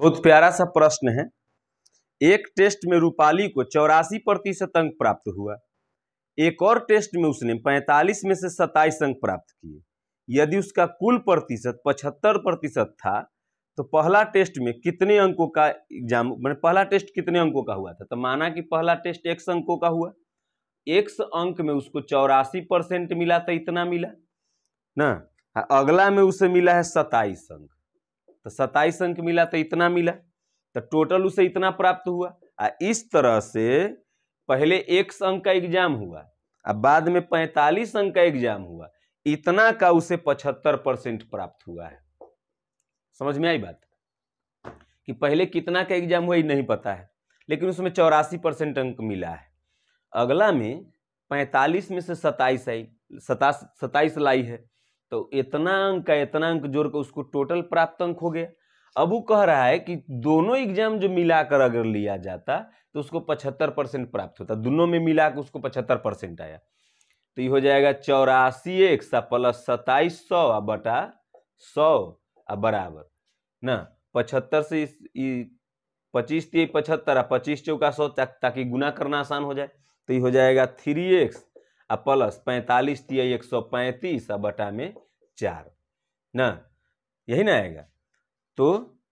बहुत प्यारा सा प्रश्न है एक टेस्ट में रूपाली को चौरासी प्रतिशत अंक प्राप्त हुआ एक और टेस्ट में उसने 45 में से 27 अंक प्राप्त किए यदि उसका कुल प्रतिशत पचहत्तर प्रतिशत था तो पहला टेस्ट में कितने अंकों का एग्जाम मैंने पहला टेस्ट कितने अंकों का हुआ था तो माना कि पहला टेस्ट एक अंकों का हुआ एक अंक में उसको चौरासी परसेंट मिला तो इतना मिला ना अगला में उसे मिला है सताइस अंक तो सत्ताईस अंक मिला तो इतना मिला तो टोटल उसे इतना प्राप्त हुआ आ इस तरह से पहले एक अंक का एग्जाम हुआ अब बाद में पैंतालीस अंक का एग्जाम हुआ इतना का उसे पचहत्तर परसेंट प्राप्त हुआ है समझ में आई बात कि पहले कितना का एग्जाम हुआ ये नहीं पता है लेकिन उसमें चौरासी परसेंट अंक मिला है अगला में पैंतालीस में से सताइस आई सता सताइस लाई है तो इतना अंक का इतना अंक जोड़कर उसको टोटल प्राप्त अंक हो गया अब वो कह रहा है कि दोनों एग्जाम जो मिलाकर अगर लिया जाता तो उसको पचहत्तर परसेंट प्राप्त होता दोनों में मिलाकर उसको पचहत्तर परसेंट आया तो ये हो जाएगा चौरासी एक सा प्लस सताइस सौ बटा सौ बराबर ना पचहत्तर से पच्चीस पचहत्तर पच्चीस चौका सौ ताकि गुना करना आसान हो जाए तो ये हो जाएगा थ्री एक्स आ प्लस पैंतालीस तीय एक सौ पैंतीस बटा में चार ना यही ना आएगा तो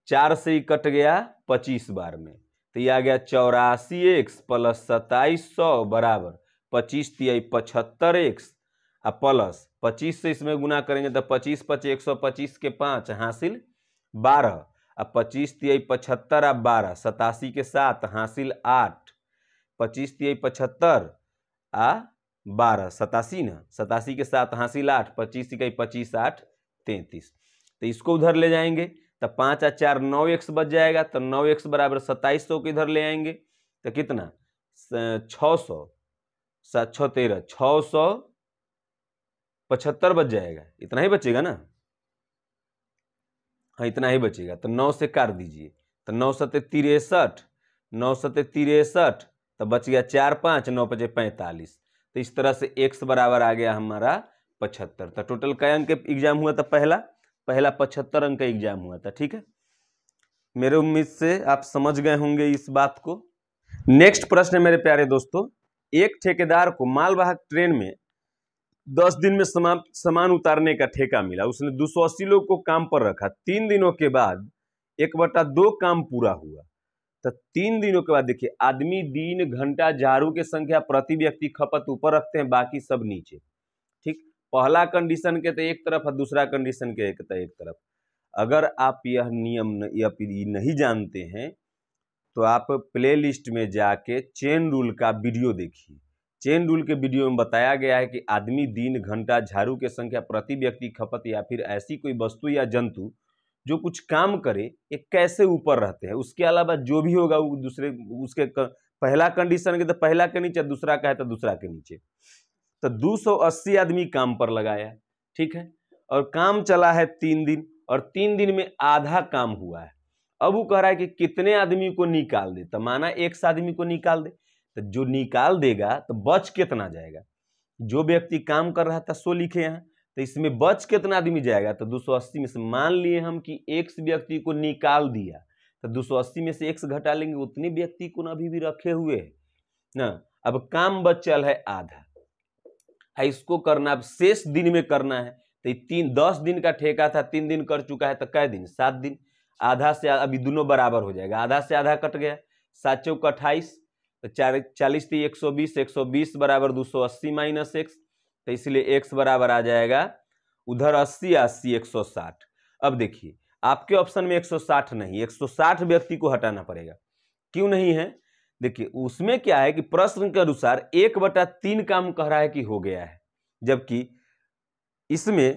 चार से ही कट गया पच्चीस बार में तो ये आ गया चौरासी एक्स प्लस सत्ताईस सौ बराबर पच्चीस आई पचहत्तर एक्स आ प्लस पच्चीस से इसमें गुना करेंगे तो पच्चीस पच एक सौ पच्चीस के पाँच हासिल बारह आ पच्चीस आई पचहत्तर आ बारह सतासी के सात हासिल आठ पच्चीस आई पचहत्तर आ बारह सतासी ना सतासी के साथ हासिल आठ पच्चीस इकाई पच्चीस आठ तैंतीस तो इसको उधर ले जाएंगे तो पाँच आ चार नौ एक्स बच जाएगा तो नौ एक्स बराबर सत्ताईस सौ के इधर ले आएंगे तो कितना छः सौ सात छः तेरह छः सौ पचहत्तर बच जाएगा इतना ही बचेगा ना हाँ इतना ही बचेगा तो नौ से काट दीजिए तो नौ सत तिरसठ नौ सत तिरसठ तो बच गया चार पाँच नौ पचे पैंतालीस तो इस तरह से एक्स बराबर आ गया हमारा पचहत्तर तो टोटल कई अंक एग्जाम हुआ था पहला पहला पचहत्तर अंक का एग्जाम हुआ था ठीक है मेरे उम्मीद से आप समझ गए होंगे इस बात को नेक्स्ट प्रश्न है मेरे प्यारे दोस्तों एक ठेकेदार को मालवाहक ट्रेन में दस दिन में समान सामान उतारने का ठेका मिला उसने दो सौ अस्सी लोग को काम पर रखा तीन दिनों के बाद एक बटा दो काम पूरा हुआ तो तीन दिनों के बाद देखिए आदमी दिन घंटा झाड़ू के संख्या प्रति व्यक्ति खपत ऊपर रखते हैं बाकी सब नीचे ठीक पहला कंडीशन के तो एक तरफ और दूसरा कंडीशन के एक तो एक तरफ अगर आप यह नियम न, यह नहीं जानते हैं तो आप प्ले लिस्ट में जाके चेन रूल का वीडियो देखिए चेन रूल के वीडियो में बताया गया है कि आदमी दिन घंटा झाड़ू के संख्या प्रति व्यक्ति खपत या फिर ऐसी कोई वस्तु या जंतु जो कुछ काम करे ये कैसे ऊपर रहते हैं उसके अलावा जो भी होगा वो दूसरे उसके पहला कंडीशन के तो पहला के नीचे दूसरा का है तो दूसरा के नीचे तो 280 आदमी काम पर लगाया ठीक है और काम चला है तीन दिन और तीन दिन में आधा काम हुआ है अब वो कह रहा है कि कितने आदमी को निकाल दे तो माना एक आदमी को निकाल दे तो जो निकाल देगा तो बच कितना जाएगा जो व्यक्ति काम कर रहा था सो लिखे यहाँ तो इसमें बच कितना आदमी जाएगा तो 280 में से मान लिए हम कि एक व्यक्ति को निकाल दिया तो 280 में से एक घटा लेंगे उतने व्यक्ति को ना अभी भी रखे हुए है ना अब काम बचल है आधा हाँ, इसको करना अब शेष दिन में करना है तो तीन दस दिन का ठेका था तीन दिन कर चुका है तो कै दिन सात दिन आधा से अभी दोनों बराबर हो जाएगा आधा से आधा कट गया सात चौक अट्ठाईस तो चार चालीस थी तो एक सौ बीस एक सौ बीस बराबर दो सौ अस्सी माइनस एक्स तो इसलिए एक्स बराबर आ जाएगा उधर अस्सी अस्सी एक सौ साठ अब देखिए आपके ऑप्शन में एक सौ साठ नहीं एक सौ साठ व्यक्ति को हटाना पड़ेगा क्यों नहीं है देखिए उसमें क्या है कि प्रश्न के अनुसार एक बटा तीन काम कह रहा है कि हो गया है जबकि इसमें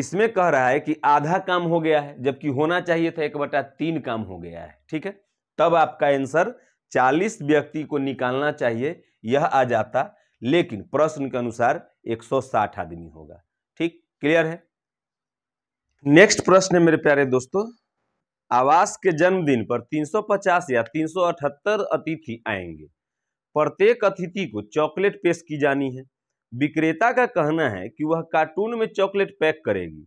इसमें कह रहा है कि आधा काम हो गया है जबकि होना चाहिए था एक बटा तीन काम हो गया है ठीक है तब आपका आंसर चालीस व्यक्ति को निकालना चाहिए यह आ जाता लेकिन प्रश्न के अनुसार 160 आदमी होगा ठीक क्लियर है नेक्स्ट प्रश्न है मेरे प्यारे दोस्तों आवास के जन्मदिन पर 350 या 378 अतिथि आएंगे प्रत्येक अतिथि को चॉकलेट पेश की जानी है विक्रेता का कहना है कि वह कार्टून में चॉकलेट पैक करेगी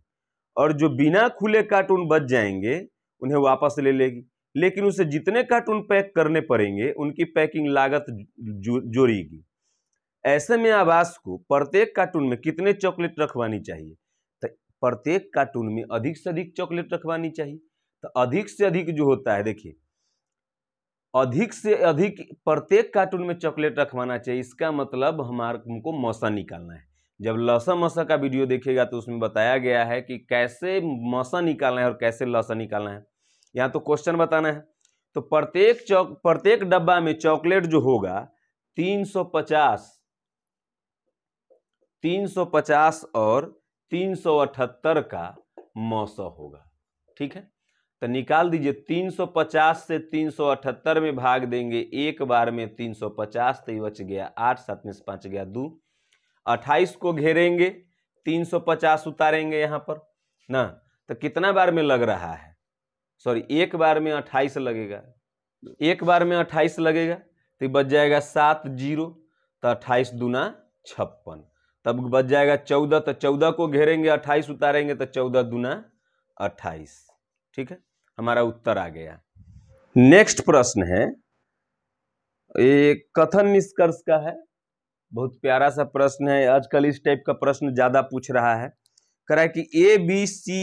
और जो बिना खुले कार्टून बच जाएंगे उन्हें वापस ले लेगी लेकिन उसे जितने कार्टून पैक करने पड़ेंगे उनकी पैकिंग लागत जोड़ेगी ऐसे में आवास को प्रत्येक कार्टून में कितने चॉकलेट रखवानी चाहिए तो प्रत्येक कार्टून में अधिक से अधिक चॉकलेट रखवानी चाहिए तो अधिक से अधिक जो होता है देखिए अधिक से अधिक प्रत्येक कार्टून में चॉकलेट रखवाना चाहिए इसका मतलब हमारे हमको मौसा निकालना है जब लसा मसा का वीडियो देखेगा तो उसमें बताया गया है कि कैसे मसा निकालना है और कैसे लसा निकालना है यहाँ तो क्वेश्चन बताना है तो प्रत्येक चौक प्रत्येक डब्बा में चॉकलेट जो होगा 350 350 और 378 का मौसम होगा ठीक है तो निकाल दीजिए 350 से 378 में भाग देंगे एक बार में 350 तो बच गया आठ सात में से पाँच गया दो अट्ठाईस को घेरेंगे 350 उतारेंगे यहाँ पर ना तो कितना बार में लग रहा है सॉरी एक बार में अट्ठाईस लगेगा एक बार में अट्ठाईस लगेगा तो बच जाएगा सात जीरो तो अट्ठाईस दूना छप्पन तब बच जाएगा चौदह तो चौदह को घेरेंगे अट्ठाईस उतारेंगे तो चौदह दुना अट्ठाईस ठीक है हमारा उत्तर आ गया नेक्स्ट प्रश्न है ये कथन निष्कर्ष का है बहुत प्यारा सा प्रश्न है आजकल इस टाइप का प्रश्न ज्यादा पूछ रहा है करा कि A B C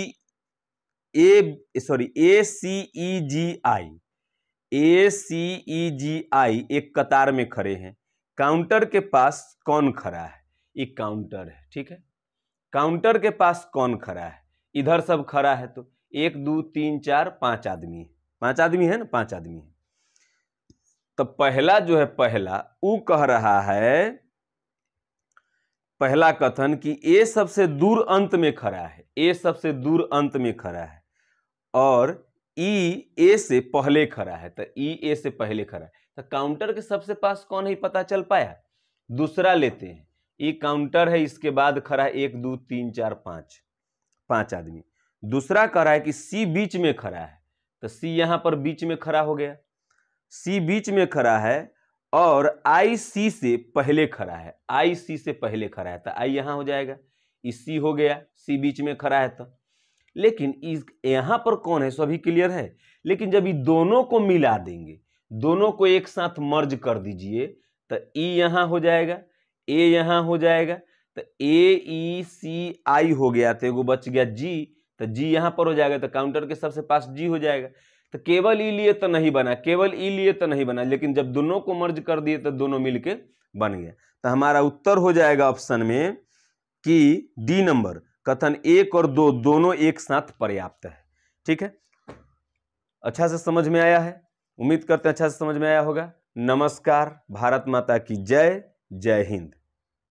A sorry ए सी ई जी आई ए सी ई जी आई एक कतार में खड़े हैं काउंटर के पास कौन खड़ा है ये काउंटर है ठीक है काउंटर के पास कौन खड़ा है इधर सब खड़ा है तो एक दो तीन चार पांच आदमी है पांच आदमी है ना पांच आदमी है तो पहला जो है पहला वो कह रहा है पहला कथन कि ए सबसे दूर अंत में खड़ा है ए सबसे दूर अंत में खड़ा है और ई ए से पहले खड़ा है तो ई ए से पहले खड़ा है तो काउंटर के सबसे पास कौन है पता चल पाया दूसरा लेते हैं ये काउंटर है इसके बाद खड़ा है एक दो तीन चार पाँच पाँच आदमी दूसरा कह रहा है कि सी बीच में खड़ा है तो सी यहाँ पर बीच में खड़ा हो गया सी बीच में खड़ा है और आई सी से पहले खड़ा है आई सी से पहले खड़ा है तो आई यहाँ हो जाएगा इस सी हो गया सी बीच में खड़ा है तो लेकिन इस यहाँ पर कौन है सभी क्लियर है लेकिन जब ये दोनों को मिला देंगे दोनों को एक साथ मर्ज कर दीजिए तो ई यहाँ हो जाएगा ए यहाँ हो जाएगा तो ए ई सी आई हो गया तो एगो बच गया जी तो जी यहाँ पर हो जाएगा तो काउंटर के सबसे पास जी हो जाएगा तो केवल ई लिए तो नहीं बना केवल ई लिए तो नहीं बना लेकिन जब दोनों को मर्ज कर दिए तो दोनों मिल बन गया तो हमारा उत्तर हो जाएगा ऑप्शन में कि डी नंबर कथन एक और दो दोनों एक साथ पर्याप्त है ठीक है अच्छा से समझ में आया है उम्मीद करते हैं अच्छा से समझ में आया होगा नमस्कार भारत माता की जय जय हिंद